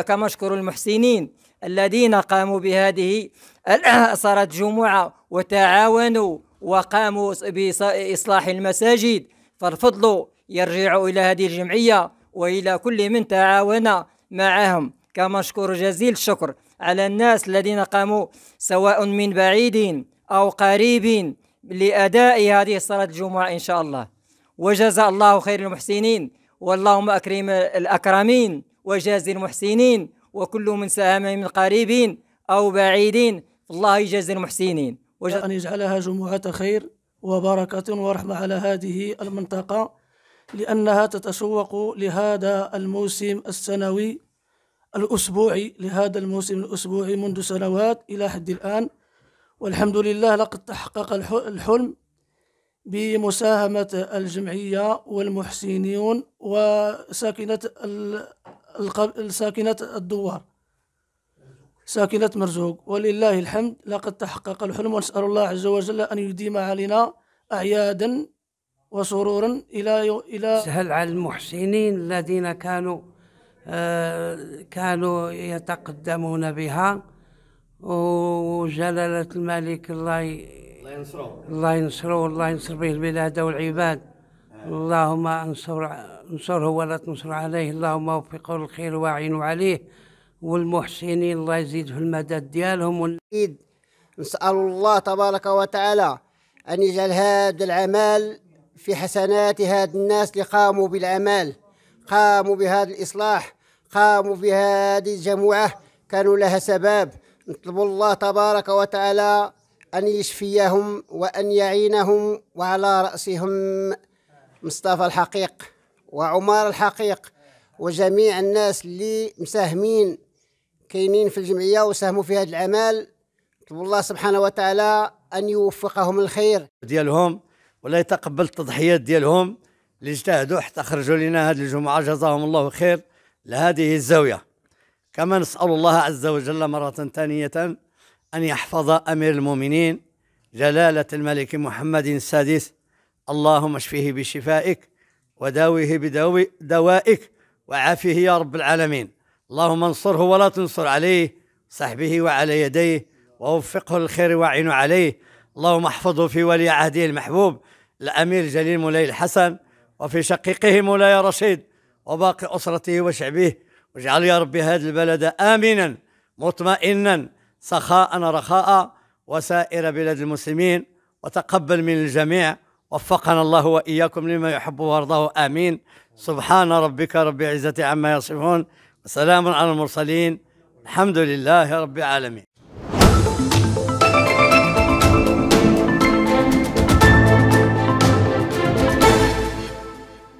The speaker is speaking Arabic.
كما نشكر المحسنين الذين قاموا بهذه صارت جمعة وتعاونوا وقاموا بإصلاح المساجد فالفضل يرجع إلى هذه الجمعية وإلى كل من تعاون معهم كما أشكر جزيل الشكر على الناس الذين قاموا سواء من بعيد أو قريب لأداء هذه صلاة الجمعة إن شاء الله وجزا الله خير المحسنين واللهم أكرم الأكرمين وجاز المحسنين وكل من ساهم من قريبين أو بعيدين الله يجاز المحسنين وج... أن يجعلها يعني جمعة خير وبركة ورحمة على هذه المنطقة لأنها تتسوق لهذا الموسم السنوي الأسبوعي لهذا الموسم الأسبوعي منذ سنوات إلى حد الآن والحمد لله لقد تحقق الحلم بمساهمة الجمعية والمحسنين وساكنة ساكنة الدوار ساكنة مرزوق ولله الحمد لقد تحقق الحلم ونسأل الله عز وجل أن يديم علينا أعيادا وسرورا إلى إلى سهل على المحسنين الذين كانوا آه كانوا يتقدمون بها وجلالة الملك الله الله ينصره الله ينصره الله ينصر به البلاد والعباد اللهم انصر انصره ولا تنصر عليه اللهم وفقه للخير واعينه عليه والمحسنين الله يزيد في المدد ديالهم نسأل الله تبارك وتعالى أن يجعل هذا العمل في حسنات هاد الناس اللي قاموا بالعمل قاموا بهذا الإصلاح قاموا بهذه الجمعة كانوا لها سباب نطلب الله تبارك وتعالى أن يشفيهم وأن يعينهم وعلى رأسهم مصطفى الحقيق وعمار الحقيق وجميع الناس اللي مساهمين كاينين في الجمعية وساهموا في هذا العمل نطلب الله سبحانه وتعالى أن يوفقهم الخير ديالهم ولا يتقبل التضحيات ديالهم اللي اجتهدوا حتى خرجوا لنا هذه الجمعة جزاهم الله خير لهذه الزاوية كما نسأل الله عز وجل مرة ثانية أن يحفظ أمير المؤمنين جلالة الملك محمد السادس اللهم اشفيه بشفائك وداويه بدوائك وعافيه يا رب العالمين اللهم انصره ولا تنصر عليه صحبه وعلى يديه ووفقه للخير واعن عليه اللهم احفظه في ولي عهده المحبوب الأمير جليل مولاي الحسن وفي شقيقه مولاي رشيد وباقي أسرته وشعبه واجعل يا رب هذا البلد آمنا مطمئنا سخاء رخاء وسائر بلاد المسلمين وتقبل من الجميع وفقنا الله وإياكم لما يحب ويرضاه آمين سبحان ربك رب العزة عما يصفون سلام على المرسلين الحمد لله رب العالمين